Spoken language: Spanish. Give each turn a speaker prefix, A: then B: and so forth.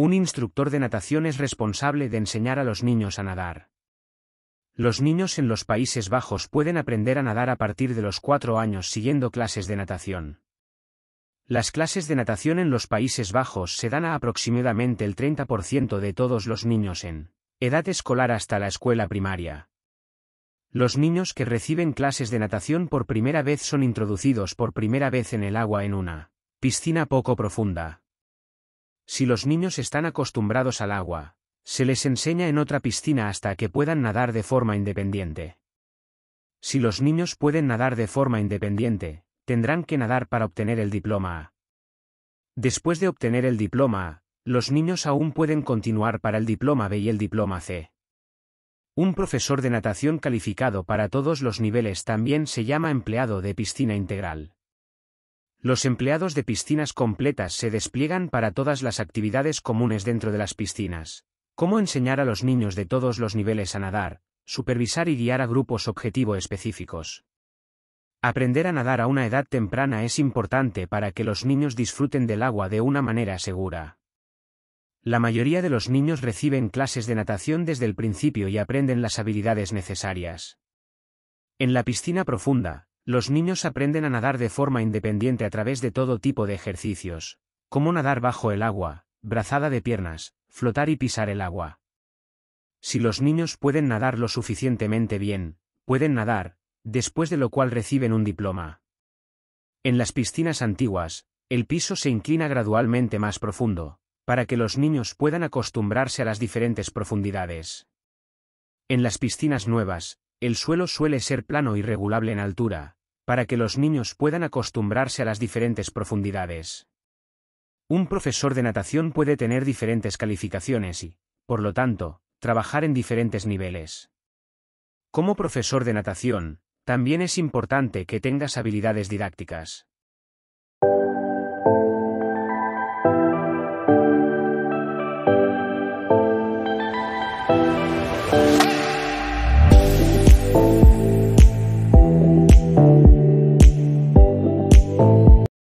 A: Un instructor de natación es responsable de enseñar a los niños a nadar. Los niños en los Países Bajos pueden aprender a nadar a partir de los cuatro años siguiendo clases de natación. Las clases de natación en los Países Bajos se dan a aproximadamente el 30% de todos los niños en edad escolar hasta la escuela primaria. Los niños que reciben clases de natación por primera vez son introducidos por primera vez en el agua en una piscina poco profunda. Si los niños están acostumbrados al agua, se les enseña en otra piscina hasta que puedan nadar de forma independiente. Si los niños pueden nadar de forma independiente, tendrán que nadar para obtener el diploma A. Después de obtener el diploma los niños aún pueden continuar para el diploma B y el diploma C. Un profesor de natación calificado para todos los niveles también se llama empleado de piscina integral. Los empleados de piscinas completas se despliegan para todas las actividades comunes dentro de las piscinas. Cómo enseñar a los niños de todos los niveles a nadar, supervisar y guiar a grupos objetivo específicos. Aprender a nadar a una edad temprana es importante para que los niños disfruten del agua de una manera segura. La mayoría de los niños reciben clases de natación desde el principio y aprenden las habilidades necesarias. En la piscina profunda, los niños aprenden a nadar de forma independiente a través de todo tipo de ejercicios, como nadar bajo el agua, brazada de piernas, flotar y pisar el agua. Si los niños pueden nadar lo suficientemente bien, pueden nadar, después de lo cual reciben un diploma. En las piscinas antiguas, el piso se inclina gradualmente más profundo, para que los niños puedan acostumbrarse a las diferentes profundidades. En las piscinas nuevas, el suelo suele ser plano y regulable en altura, para que los niños puedan acostumbrarse a las diferentes profundidades. Un profesor de natación puede tener diferentes calificaciones y, por lo tanto, trabajar en diferentes niveles. Como profesor de natación, también es importante que tengas habilidades didácticas.